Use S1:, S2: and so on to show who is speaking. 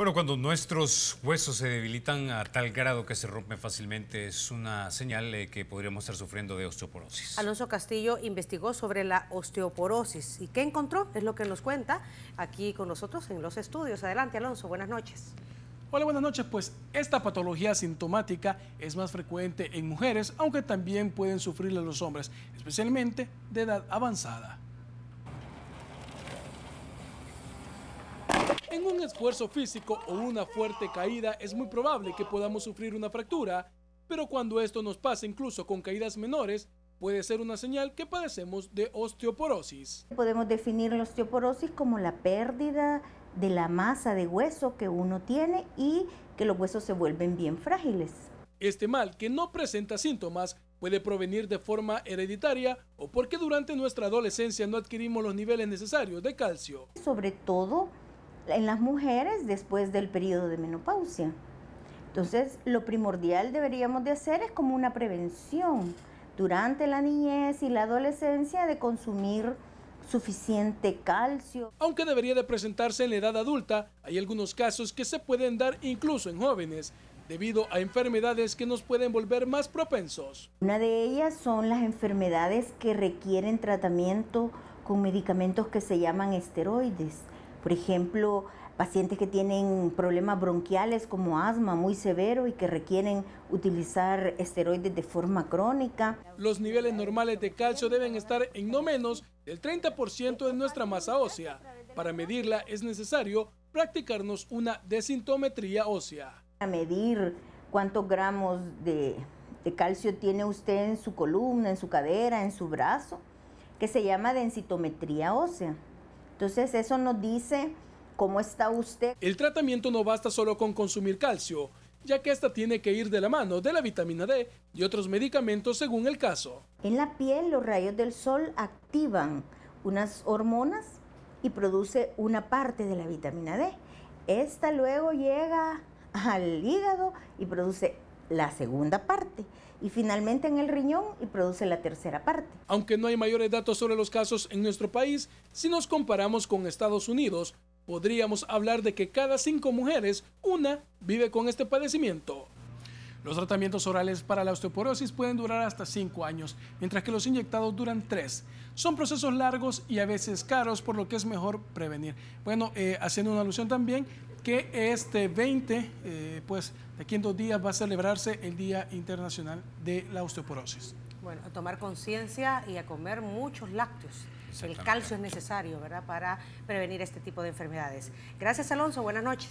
S1: Bueno, cuando nuestros huesos se debilitan a tal grado que se rompen fácilmente, es una señal de que podríamos estar sufriendo de osteoporosis. Alonso Castillo investigó sobre la osteoporosis y qué encontró, es lo que nos cuenta aquí con nosotros en los estudios. Adelante, Alonso,
S2: buenas noches. Hola, buenas noches. Pues esta patología sintomática es más frecuente en mujeres, aunque también pueden sufrirla los hombres, especialmente de edad avanzada. En un esfuerzo físico o una fuerte caída es muy probable que podamos sufrir una fractura, pero cuando esto nos pasa incluso con caídas menores, puede ser una señal que padecemos de osteoporosis.
S1: Podemos definir la osteoporosis como la pérdida de la masa de hueso que uno tiene y que los huesos se vuelven bien frágiles.
S2: Este mal, que no presenta síntomas, puede provenir de forma hereditaria o porque durante nuestra adolescencia no adquirimos los niveles necesarios de calcio.
S1: Sobre todo en las mujeres después del periodo de menopausia. Entonces, lo primordial deberíamos de hacer es como una prevención durante la niñez y la adolescencia de consumir suficiente calcio.
S2: Aunque debería de presentarse en la edad adulta, hay algunos casos que se pueden dar incluso en jóvenes debido a enfermedades que nos pueden volver más propensos.
S1: Una de ellas son las enfermedades que requieren tratamiento con medicamentos que se llaman esteroides. Por ejemplo, pacientes que tienen problemas bronquiales como asma muy severo y que requieren utilizar esteroides de forma crónica.
S2: Los niveles normales de calcio deben estar en no menos del 30% de nuestra masa ósea. Para medirla es necesario practicarnos una desintometría ósea.
S1: A medir cuántos gramos de, de calcio tiene usted en su columna, en su cadera, en su brazo, que se llama densitometría ósea. Entonces eso nos dice cómo está usted.
S2: El tratamiento no basta solo con consumir calcio, ya que esta tiene que ir de la mano de la vitamina D y otros medicamentos según el caso.
S1: En la piel los rayos del sol activan unas hormonas y produce una parte de la vitamina D. Esta luego llega al hígado y produce la segunda parte y finalmente en el riñón y produce la tercera parte.
S2: Aunque no hay mayores datos sobre los casos en nuestro país, si nos comparamos con Estados Unidos, podríamos hablar de que cada cinco mujeres, una vive con este padecimiento. Los tratamientos orales para la osteoporosis pueden durar hasta cinco años, mientras que los inyectados duran tres. Son procesos largos y a veces caros, por lo que es mejor prevenir. Bueno, eh, haciendo una alusión también que este 20, eh, pues de aquí en dos días va a celebrarse el Día Internacional de la Osteoporosis.
S1: Bueno, a tomar conciencia y a comer muchos lácteos. El calcio es necesario, ¿verdad?, para prevenir este tipo de enfermedades. Gracias, Alonso. Buenas noches.